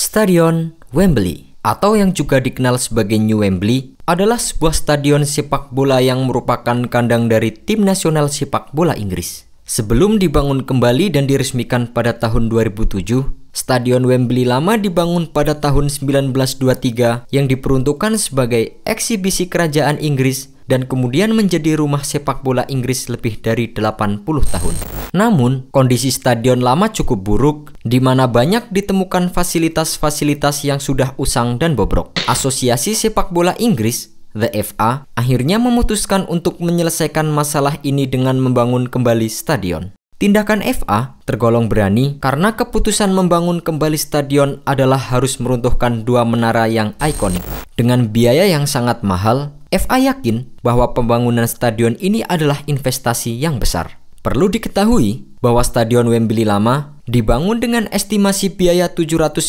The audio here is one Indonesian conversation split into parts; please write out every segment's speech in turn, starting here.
Stadion Wembley atau yang juga dikenal sebagai New Wembley adalah sebuah stadion sepak bola yang merupakan kandang dari tim nasional sepak bola Inggris. Sebelum dibangun kembali dan diresmikan pada tahun 2007, Stadion Wembley lama dibangun pada tahun 1923 yang diperuntukkan sebagai eksibisi kerajaan Inggris dan kemudian menjadi rumah sepak bola Inggris lebih dari 80 tahun. Namun, kondisi stadion lama cukup buruk di mana banyak ditemukan fasilitas-fasilitas yang sudah usang dan bobrok. Asosiasi Sepak Bola Inggris The FA akhirnya memutuskan untuk menyelesaikan masalah ini dengan membangun kembali stadion. Tindakan FA tergolong berani karena keputusan membangun kembali stadion adalah harus meruntuhkan dua menara yang ikonik. Dengan biaya yang sangat mahal, FA yakin bahwa pembangunan stadion ini adalah investasi yang besar. Perlu diketahui bahwa stadion Wembley lama Dibangun dengan estimasi biaya 750.000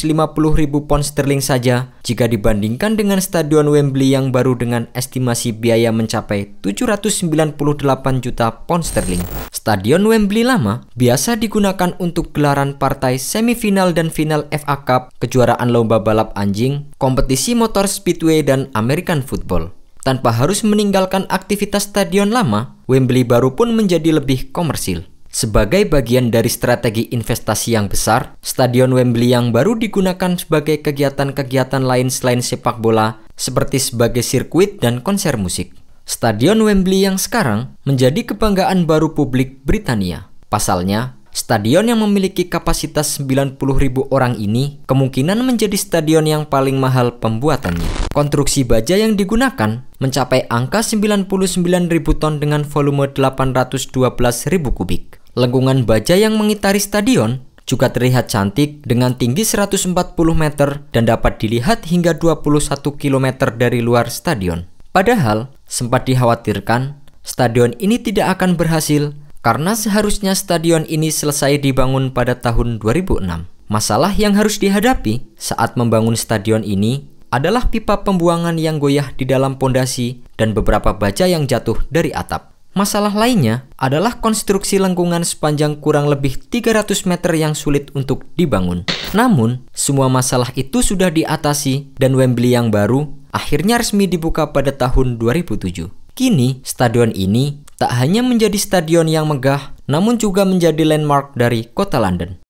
pound sterling saja jika dibandingkan dengan Stadion Wembley yang baru dengan estimasi biaya mencapai 798 juta pound sterling. Stadion Wembley lama biasa digunakan untuk gelaran partai semifinal dan final FA Cup, kejuaraan lomba balap anjing, kompetisi motor speedway dan American football. Tanpa harus meninggalkan aktivitas stadion lama, Wembley baru pun menjadi lebih komersil. Sebagai bagian dari strategi investasi yang besar, Stadion Wembley yang baru digunakan sebagai kegiatan-kegiatan lain selain sepak bola, seperti sebagai sirkuit dan konser musik. Stadion Wembley yang sekarang menjadi kebanggaan baru publik Britania. Pasalnya, stadion yang memiliki kapasitas ribu orang ini kemungkinan menjadi stadion yang paling mahal pembuatannya. Konstruksi baja yang digunakan mencapai angka ribu ton dengan volume 812.000 kubik. Lengkungan baja yang mengitari stadion juga terlihat cantik dengan tinggi 140 meter dan dapat dilihat hingga 21 km dari luar stadion. Padahal, sempat dikhawatirkan, stadion ini tidak akan berhasil karena seharusnya stadion ini selesai dibangun pada tahun 2006. Masalah yang harus dihadapi saat membangun stadion ini adalah pipa pembuangan yang goyah di dalam pondasi dan beberapa baja yang jatuh dari atap. Masalah lainnya adalah konstruksi lengkungan sepanjang kurang lebih 300 meter yang sulit untuk dibangun. Namun, semua masalah itu sudah diatasi dan Wembley yang baru akhirnya resmi dibuka pada tahun 2007. Kini, stadion ini tak hanya menjadi stadion yang megah, namun juga menjadi landmark dari kota London.